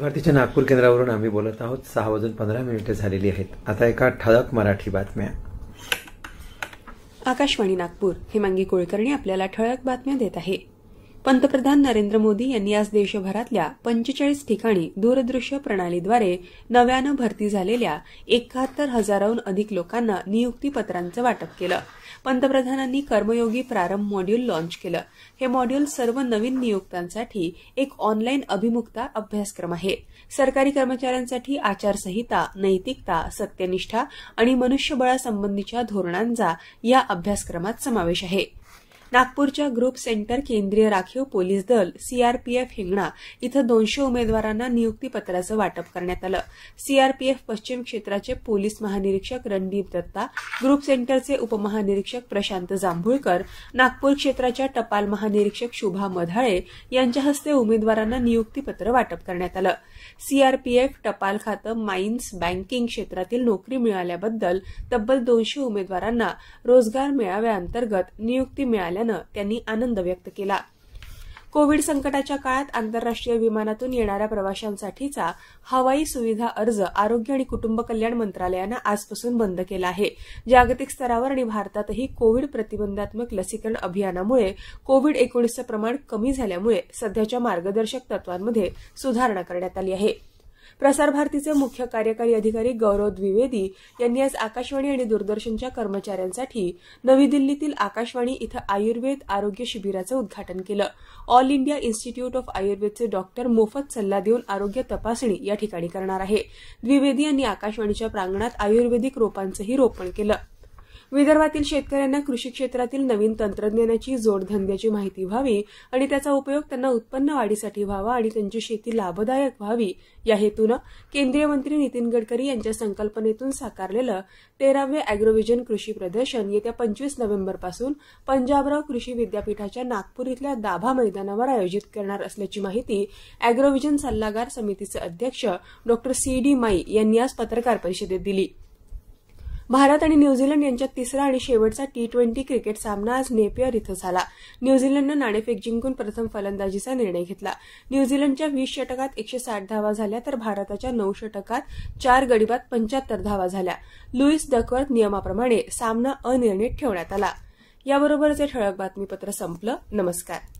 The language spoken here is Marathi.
भारतीच्या नागपूर केंद्रावरून आम्ही बोलत आहोत सहा वाजून पंधरा मिनिटे झालेली आहेत आता एका ठळक मराठी बातम्या आकाशवाणी नागपूर हे कुळकर्णी कुलकर्णी आपल्याला ठळक बातम्या देत आहे पंतप्रधान नरेंद्र मोदी यांनी आज देशभरातल्या पंचेचाळीस ठिकाणी दूरदृश्य प्रणालीद्वारे नव्यानं भरती झालेल्या एकाहत्तर हजाराहून अधिक लोकांना नियुक्तीपत्रांचं वाटप केलं पंतप्रधानांनी कर्मयोगी प्रारंभ मॉड्यूल लॉन्च केलं हे मॉड्यूल सर्व नवीन नियुक्त्यांसाठी एक ऑनलाईन अभिमुखता अभ्यासक्रम आहे सरकारी कर्मचाऱ्यांसाठी आचारसंहिता नैतिकता सत्यनिष्ठा आणि मनुष्यबळासंबंधीच्या धोरणांचा या अभ्यासक्रमात समावेश आहे नागपूरच्या ग्रुप सेंटर केंद्रीय राखीव पोलीस दल सीआरपीएफ हिंगणा इथं दोनशे उमेदवारांना नियुक्तीपत्राचं वाटप करण्यात आलं सीआरपीएफ पश्चिम क्षेत्राचे पोलीस महानिरीक्षक रणदीप दत्ता ग्रुप सेंटरचे उपमहानिरीक्षक प्रशांत जांभूळकर नागपूर क्षेत्राच्या टपाल महानिरीक्षक शुभा मधाळे यांच्या हस्ते उमेदवारांना नियुक्तीपत्र वाटप करण्यात आलं सीआरपीएफ टपाल खातं माइन्स बँकिंग क्षेत्रातील नोकरी मिळाल्याबद्दल तब्बल दोनशे उमेदवारांना रोजगार मेळाव्याअंतर्गत नियुक्ती मिळाली मिळाल्यानं त्यांनी आनंद व्यक्त केला कोविड संकटाच्या काळात आंतरराष्ट्रीय विमानातून येणाऱ्या प्रवाशांसाठीचा हवाई सुविधा अर्ज आरोग्य आणि कुटुंब कल्याण मंत्रालयानं आजपासून बंद केला आहे जागतिक स्तरावर आणि भारतातही कोविड प्रतिबंधात्मक लसीकरण अभियानामुळे कोविड एकोणीसचं प्रमाण कमी झाल्यामुळे सध्याच्या मार्गदर्शक तत्वांमध्ये सुधारणा करण्यात आली आहे प्रसारभारतीचे मुख्य कार्यकारी अधिकारी गौरव द्विवेदी यांनी आज आकाशवाणी आणि दूरदर्शनच्या कर्मचाऱ्यांसाठी नवी दिल्लीतील आकाशवाणी इथं आयुर्वेद आरोग्य शिबिराचं उद्घाटन केलं ऑल इंडिया इन्स्टिट्यूट ऑफ आयुर्वेदचे डॉक्टर मोफत सल्ला देऊन आरोग्य तपासणी या ठिकाणी करणार आहे द्विवेदी यांनी आकाशवाणीच्या प्रांगणात आयुर्वेदिक रोपांचंही रोपण केलं विदर्भातील शेतकऱ्यांना कृषी क्षेत्रातील नवीन तंत्रज्ञानाची जोडधंद्याची माहिती व्हावी आणि त्याचा उपयोग त्यांना उत्पन्न वाढीसाठी व्हावा आणि त्यांची शेती लाभदायक व्हावी या हेतूनं केंद्रीय मंत्री नितीन गडकरी यांच्या संकल्पनेतून साकारलेलं तेरावे अॅग्रोव्हिजन कृषी प्रदर्शन येत्या पंचवीस नोव्हेंबरपासून पंजाबराव कृषी विद्यापीठाच्या नागपूर इथल्या दाभा मैदानावर आयोजित करणार असल्याची माहिती अॅग्रोव्हिजन सल्लागार समितीचे अध्यक्ष डॉ सी डी माई यांनी आज पत्रकार परिषदेत दिली भारत आणि न्यूझीलंड यांच्यात तिसरा आणि शेवटचा टी ट्वेंटी क्रिकेट सामना आज नेपियर इथं झाला न्यूझीलंडनं नाणेफेक जिंकून प्रथम फलंदाजीचा निर्णय घेतला न्यूझीलंडच्या वीस षटकात एकशे साठ धावा झाल्या तर भारताच्या नऊ षटकात चार गडीबात पंच्याहत्तर धावा झाल्या लुईस डकवर्थ नियमाप्रमाणे सामना अनिर्णित ठेवण्यात आला याबरोबरच हे ठळक बातमीपत्र संपलं नमस्कार